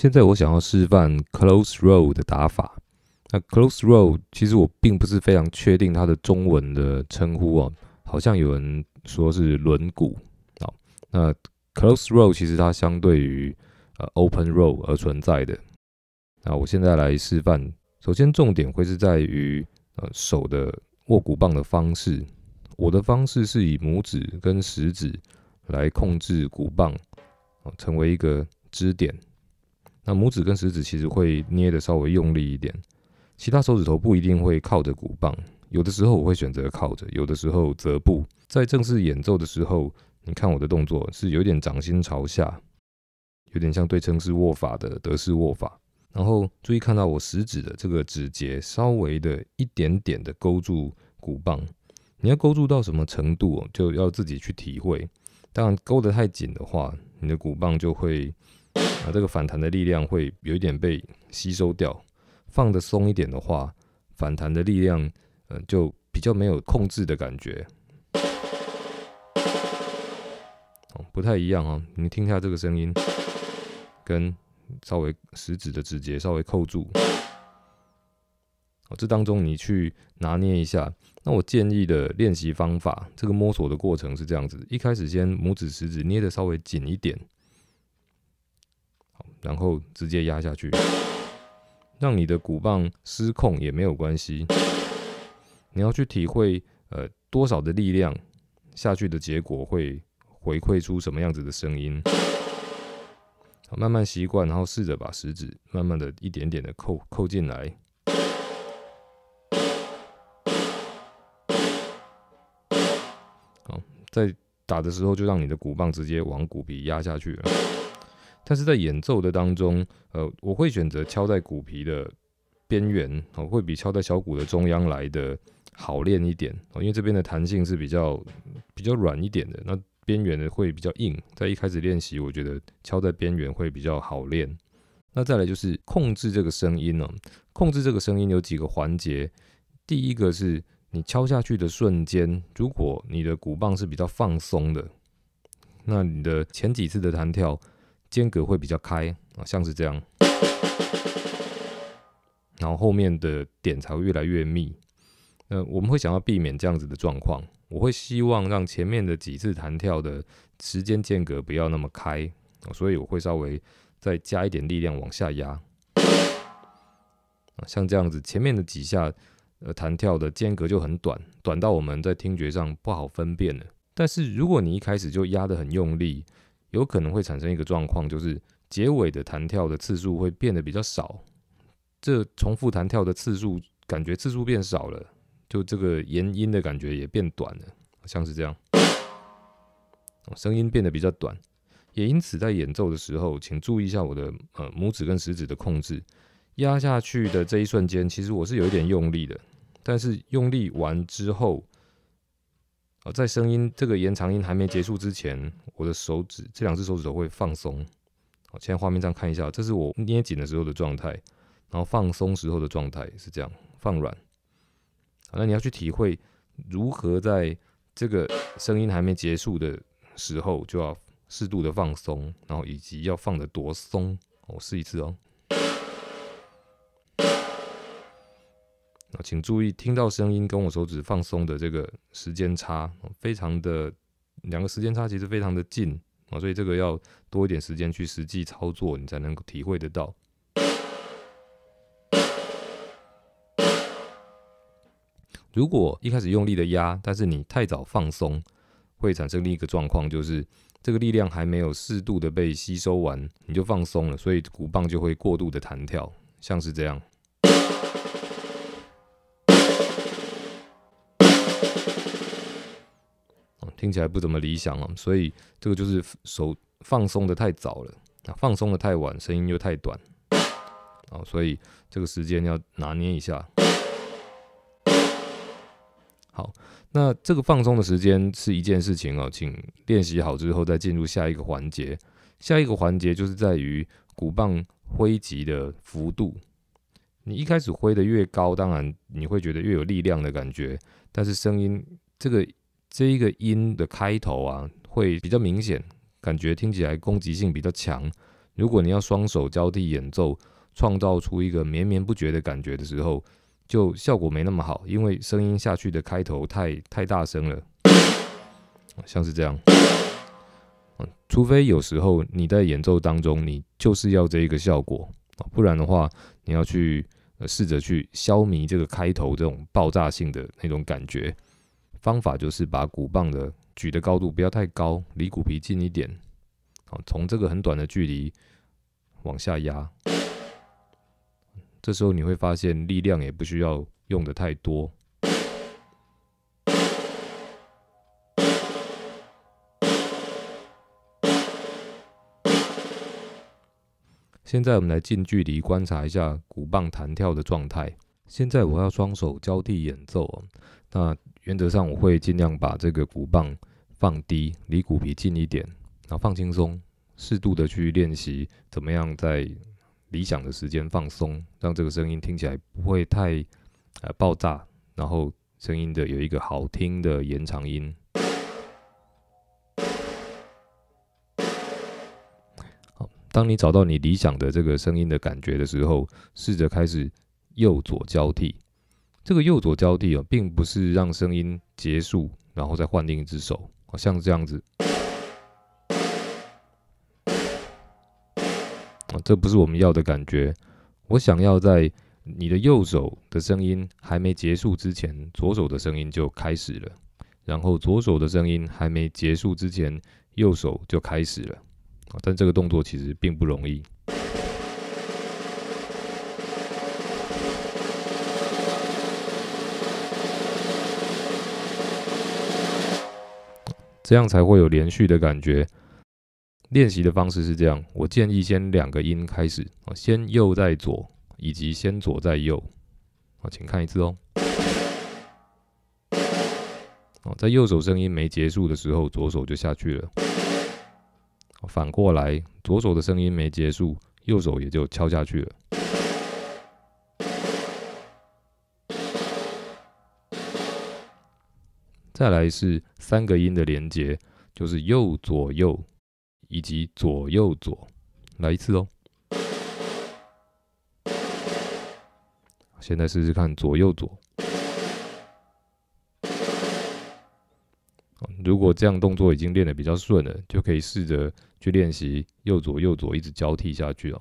现在我想要示范 close r o w 的打法。那 close r o w 其实我并不是非常确定它的中文的称呼哦，好像有人说是轮毂。好，那 close r o w 其实它相对于呃 open r o w 而存在的。那我现在来示范，首先重点会是在于呃手的握鼓棒的方式。我的方式是以拇指跟食指来控制鼓棒，成为一个支点。那拇指跟食指其实会捏的稍微用力一点，其他手指头不一定会靠着鼓棒，有的时候我会选择靠着，有的时候则不。在正式演奏的时候，你看我的动作是有点掌心朝下，有点像对称式握法的德式握法。然后注意看到我食指的这个指节稍微的一点点的勾住鼓棒，你要勾住到什么程度就要自己去体会。当然勾得太紧的话，你的鼓棒就会。这个反弹的力量会有一点被吸收掉，放的松一点的话，反弹的力量，呃，就比较没有控制的感觉。哦，不太一样哦，你听一下这个声音，跟稍微食指的指节稍微扣住。哦，这当中你去拿捏一下。那我建议的练习方法，这个摸索的过程是这样子：一开始先拇指、食指捏的稍微紧一点。然后直接压下去，让你的鼓棒失控也没有关系。你要去体会，呃，多少的力量下去的结果会回馈出什么样子的声音。慢慢习惯，然后试着把食指慢慢的一点点的扣扣进来。好，在打的时候就让你的鼓棒直接往鼓皮压下去。了。但是在演奏的当中，呃，我会选择敲在鼓皮的边缘，会比敲在小鼓的中央来的好练一点。因为这边的弹性是比较比较软一点的，那边缘的会比较硬。在一开始练习，我觉得敲在边缘会比较好练。那再来就是控制这个声音哦，控制这个声音有几个环节，第一个是你敲下去的瞬间，如果你的鼓棒是比较放松的，那你的前几次的弹跳。间隔会比较开啊，像是这样，然后后面的点才会越来越密。那我们会想要避免这样子的状况，我会希望让前面的几次弹跳的时间间隔不要那么开，所以我会稍微再加一点力量往下压像这样子，前面的几下呃弹跳的间隔就很短，短到我们在听觉上不好分辨了。但是如果你一开始就压得很用力，有可能会产生一个状况，就是结尾的弹跳的次数会变得比较少，这重复弹跳的次数感觉次数变少了，就这个延音的感觉也变短了，像是这样，声音变得比较短。也因此在演奏的时候，请注意一下我的呃拇指跟食指的控制，压下去的这一瞬间，其实我是有一点用力的，但是用力完之后。在声音这个延长音还没结束之前，我的手指这两只手指头会放松。好，现在画面上看一下，这是我捏紧的时候的状态，然后放松时候的状态是这样放软。好，那你要去体会如何在这个声音还没结束的时候就要适度的放松，然后以及要放得多松。我试一次哦。请注意听到声音跟我手指放松的这个时间差，非常的两个时间差其实非常的近啊，所以这个要多一点时间去实际操作，你才能够体会得到。如果一开始用力的压，但是你太早放松，会产生另一个状况，就是这个力量还没有适度的被吸收完，你就放松了，所以鼓棒就会过度的弹跳，像是这样。听起来不怎么理想哦，所以这个就是手放松的太早了，啊，放松的太晚，声音又太短，哦，所以这个时间要拿捏一下。好，那这个放松的时间是一件事情哦，请练习好之后再进入下一个环节。下一个环节就是在于鼓棒挥击的幅度，你一开始挥的越高，当然你会觉得越有力量的感觉，但是声音这个。这一个音的开头啊，会比较明显，感觉听起来攻击性比较强。如果你要双手交替演奏，创造出一个绵绵不绝的感觉的时候，就效果没那么好，因为声音下去的开头太 太大声了，像是这样。除非有时候你在演奏当中，你就是要这一个效果，不然的话，你要去试着去消弭这个开头这种爆炸性的那种感觉。方法就是把鼓棒的举的高度不要太高，离鼓皮近一点，好，从这个很短的距离往下压。这时候你会发现力量也不需要用的太多。现在我们来近距离观察一下鼓棒弹跳的状态。现在我要双手交替演奏，那。原则上，我会尽量把这个鼓棒放低，离鼓皮近一点，然后放轻松，适度的去练习怎么样在理想的时间放松，让这个声音听起来不会太呃爆炸，然后声音的有一个好听的延长音。好，当你找到你理想的这个声音的感觉的时候，试着开始右左交替。这个右左交替啊，并不是让声音结束然后再换另一只手像这样子啊，这不是我们要的感觉。我想要在你的右手的声音还没结束之前，左手的声音就开始了；然后左手的声音还没结束之前，右手就开始了。但这个动作其实并不容易。这样才会有连续的感觉。练习的方式是这样，我建议先两个音开始，先右再左，以及先左再右，好，请看一次哦。哦，在右手声音没结束的时候，左手就下去了。反过来，左手的声音没结束，右手也就敲下去了。再来是三个音的连接，就是右左右以及左右左，来一次哦。现在试试看左右左。如果这样动作已经练得比较顺了，就可以试着去练习右左右左一直交替下去了。